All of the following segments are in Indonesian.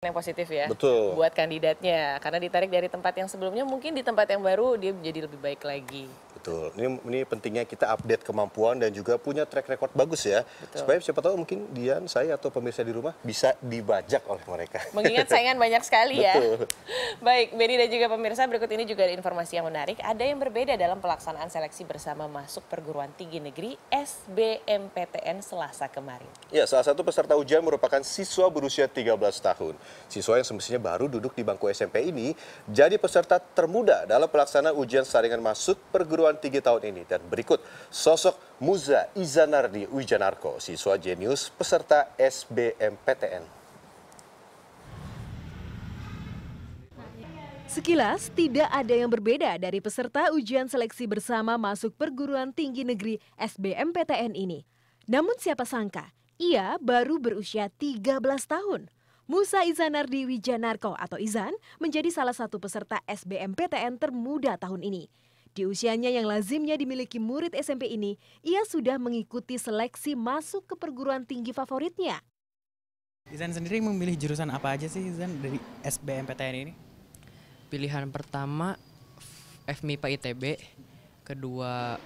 yang positif ya Betul. buat kandidatnya karena ditarik dari tempat yang sebelumnya mungkin di tempat yang baru dia menjadi lebih baik lagi Betul. Ini, ini pentingnya kita update kemampuan dan juga punya track record bagus ya. Betul. Supaya siapa tahu mungkin Dian, saya atau pemirsa di rumah bisa dibajak oleh mereka. Mengingat saingan banyak sekali ya. Betul. Baik, Benny dan juga pemirsa, berikut ini juga ada informasi yang menarik. Ada yang berbeda dalam pelaksanaan seleksi bersama masuk perguruan tinggi negeri SBMPTN Selasa kemarin. Ya, salah satu peserta ujian merupakan siswa berusia 13 tahun. Siswa yang semestinya baru duduk di bangku SMP ini jadi peserta termuda dalam pelaksanaan ujian saringan masuk perguruan perguruan tinggi tahun ini. Dan berikut sosok Muza Izanardi Wijanarko, siswa jenius peserta SBMPTN. Sekilas, tidak ada yang berbeda dari peserta ujian seleksi bersama masuk perguruan tinggi negeri SBMPTN ini. Namun siapa sangka, ia baru berusia 13 tahun. Musa Izanardi Wijanarko atau Izan menjadi salah satu peserta SBMPTN termuda tahun ini. Di usianya yang lazimnya dimiliki murid SMP ini, ia sudah mengikuti seleksi masuk ke perguruan tinggi favoritnya. Izan sendiri memilih jurusan apa aja sih Izan dari SBMPTN ini? Pilihan pertama FMIPA ITB, kedua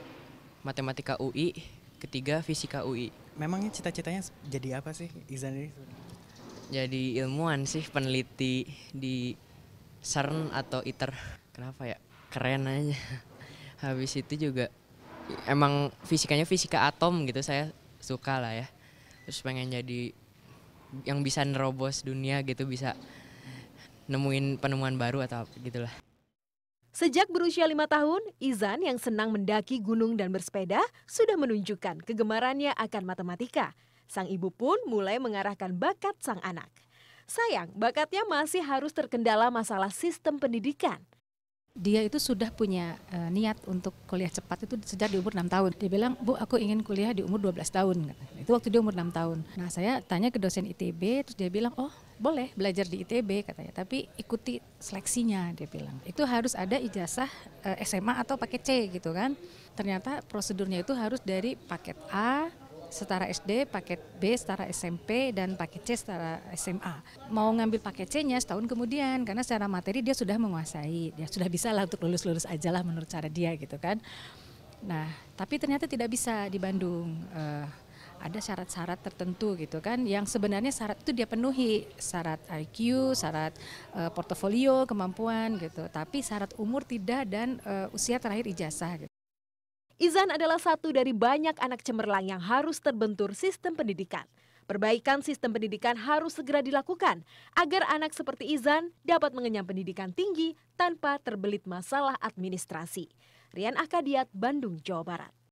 Matematika UI, ketiga Fisika UI. Memangnya cita-citanya jadi apa sih Izan ini? Jadi ilmuwan sih, peneliti di CERN atau ITER. Kenapa ya? Keren aja habis itu juga emang fisikanya fisika atom gitu saya suka lah ya terus pengen jadi yang bisa nerobos dunia gitu bisa nemuin penemuan baru atau gitulah Sejak berusia lima tahun, Izan yang senang mendaki gunung dan bersepeda sudah menunjukkan kegemarannya akan matematika. Sang ibu pun mulai mengarahkan bakat sang anak. Sayang, bakatnya masih harus terkendala masalah sistem pendidikan dia itu sudah punya uh, niat untuk kuliah cepat itu sejak di umur 6 tahun. Dia bilang, "Bu, aku ingin kuliah di umur 12 tahun." Itu waktu dia umur 6 tahun. Nah, saya tanya ke dosen ITB, terus dia bilang, "Oh, boleh belajar di ITB," katanya. "Tapi ikuti seleksinya," dia bilang. "Itu harus ada ijazah uh, eh, SMA atau paket C gitu kan." Ternyata prosedurnya itu harus dari paket A setara SD, paket B setara SMP, dan paket C setara SMA. Mau ngambil paket C-nya setahun kemudian, karena secara materi dia sudah menguasai, dia sudah bisa lah untuk lulus-lulus aja lah menurut cara dia gitu kan. Nah, tapi ternyata tidak bisa di Bandung. Uh, ada syarat-syarat tertentu gitu kan yang sebenarnya syarat itu dia penuhi syarat IQ, syarat uh, portofolio, kemampuan gitu. Tapi syarat umur tidak dan uh, usia terakhir ijazah gitu. Izan adalah satu dari banyak anak cemerlang yang harus terbentur sistem pendidikan. Perbaikan sistem pendidikan harus segera dilakukan agar anak seperti Izan dapat mengenyam pendidikan tinggi tanpa terbelit masalah administrasi. Rian Akadiat, Bandung, Jawa Barat.